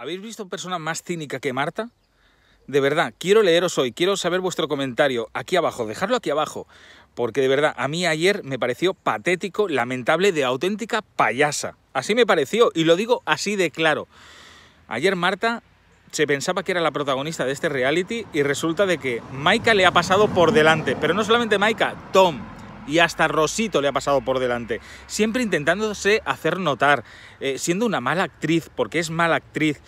¿Habéis visto persona más cínica que Marta? De verdad, quiero leeros hoy, quiero saber vuestro comentario aquí abajo, dejadlo aquí abajo, porque de verdad, a mí ayer me pareció patético, lamentable, de auténtica payasa. Así me pareció, y lo digo así de claro. Ayer Marta se pensaba que era la protagonista de este reality y resulta de que Maika le ha pasado por delante, pero no solamente Maika, Tom y hasta Rosito le ha pasado por delante. Siempre intentándose hacer notar, eh, siendo una mala actriz, porque es mala actriz.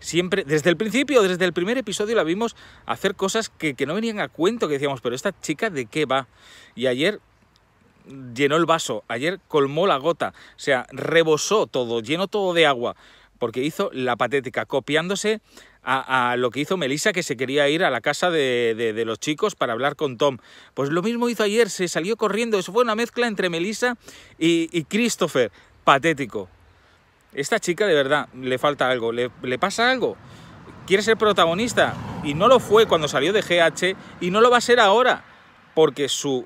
Siempre, desde el principio, desde el primer episodio, la vimos hacer cosas que, que no venían a cuento, que decíamos, pero esta chica de qué va. Y ayer llenó el vaso, ayer colmó la gota, o sea, rebosó todo, llenó todo de agua porque hizo la patética, copiándose a, lo que hizo Melissa, que se quería ir a la casa de, los chicos para hablar con Tom. Pues lo mismo hizo ayer, se salió corriendo. Eso fue una mezcla entre Melissa y, Christopher. Patético. Esta chica de verdad le falta algo, le, le, pasa algo. Quiere ser protagonista y no lo fue cuando salió de GH y no lo va a ser ahora, porque su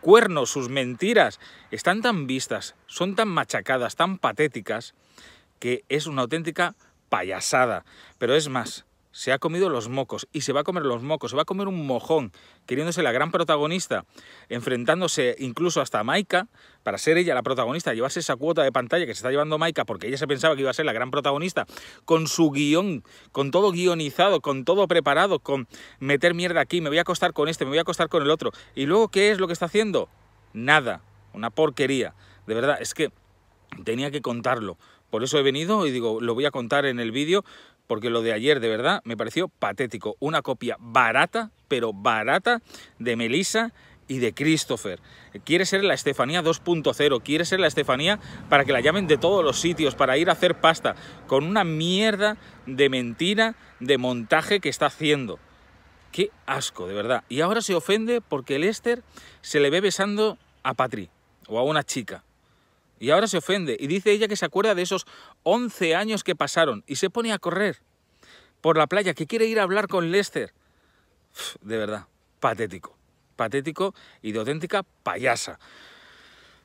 cuerno, sus mentiras están tan vistas, son tan machacadas, tan patéticas, que es una auténtica payasada. Pero es más, se ha comido los mocos y se va a comer los mocos, se va a comer un mojón, queriéndose la gran protagonista, enfrentándose incluso hasta Maika, para ser ella la protagonista, llevarse esa cuota de pantalla que se está llevando Maika, porque ella se pensaba que iba a ser la gran protagonista, con su guión, con todo guionizado, con todo preparado, con meter mierda aquí, me voy a acostar con este, me voy a acostar con el otro. ¿Y luego qué es lo que está haciendo? Nada, una porquería. De verdad, es que tenía que contarlo por eso he venido y digo, lo voy a contar en el vídeo, porque lo de ayer de verdad me pareció patético. Una copia barata, pero barata, de Melissa y de Christopher. Quiere ser la Estefanía 2.0, quiere ser la Estefanía para que la llamen de todos los sitios, para ir a hacer pasta, con una mierda de mentira, de montaje que está haciendo. Qué asco, de verdad. Y ahora se ofende porque el Esther se le ve besando a Patri o a una chica. Y ahora se ofende y dice ella que se acuerda de esos 11 años que pasaron y se pone a correr por la playa, que quiere ir a hablar con Lester. de verdad, patético. Patético y de auténtica payasa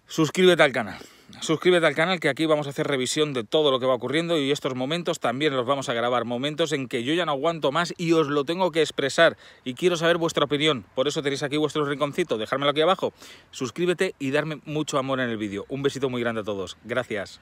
suscríbete al canal. Suscríbete al canal que aquí vamos a hacer revisión de todo lo que va ocurriendo y estos momentos también los vamos a grabar, momentos en que yo ya no aguanto más y os lo tengo que expresar y quiero saber vuestra opinión, por eso tenéis aquí vuestro rinconcito, dejármelo aquí abajo, suscríbete y darme mucho amor en el vídeo. Un besito muy grande a todos, gracias.